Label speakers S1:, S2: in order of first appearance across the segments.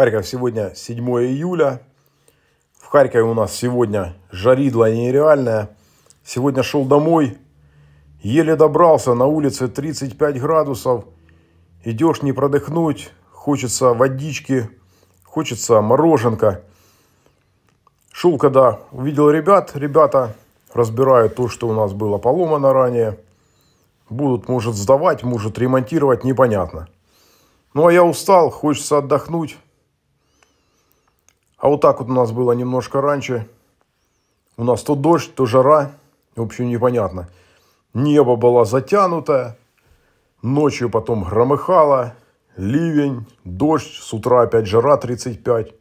S1: Харьков сегодня 7 июля. В Харькове у нас сегодня жаридло нереальное. Сегодня шел домой, еле добрался, на улице 35 градусов. Идешь не продыхнуть, хочется водички, хочется мороженка. Шел, когда увидел ребят, ребята разбирают то, что у нас было поломано ранее. Будут, может, сдавать, может, ремонтировать, непонятно. Ну, а я устал, хочется отдохнуть. А вот так вот у нас было немножко раньше. У нас то дождь, то жара. В общем, непонятно. Небо было затянуто, Ночью потом громыхало. Ливень, дождь. С утра опять жара 35.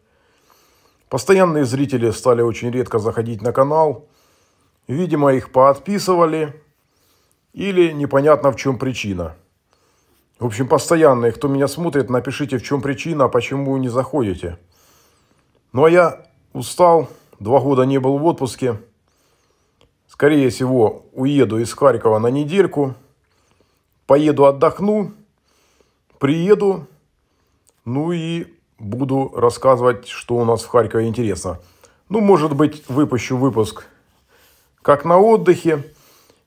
S1: Постоянные зрители стали очень редко заходить на канал. Видимо, их поотписывали. Или непонятно в чем причина. В общем, постоянные, кто меня смотрит, напишите, в чем причина, а почему не заходите. Ну а я устал, два года не был в отпуске. Скорее всего, уеду из Харькова на недельку, поеду отдохну, приеду, ну и буду рассказывать, что у нас в Харькове интересно. Ну, может быть, выпущу выпуск как на отдыхе.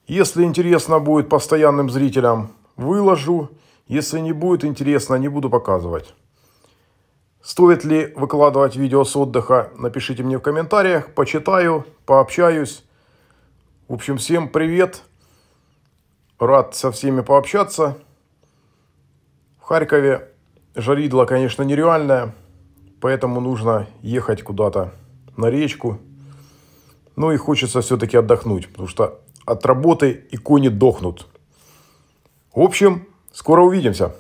S1: Если интересно будет постоянным зрителям, выложу. Если не будет интересно, не буду показывать. Стоит ли выкладывать видео с отдыха, напишите мне в комментариях, почитаю, пообщаюсь. В общем, всем привет, рад со всеми пообщаться. В Харькове жаридло, конечно, нереальное, поэтому нужно ехать куда-то на речку. Ну и хочется все-таки отдохнуть, потому что от работы и кони дохнут. В общем, скоро увидимся.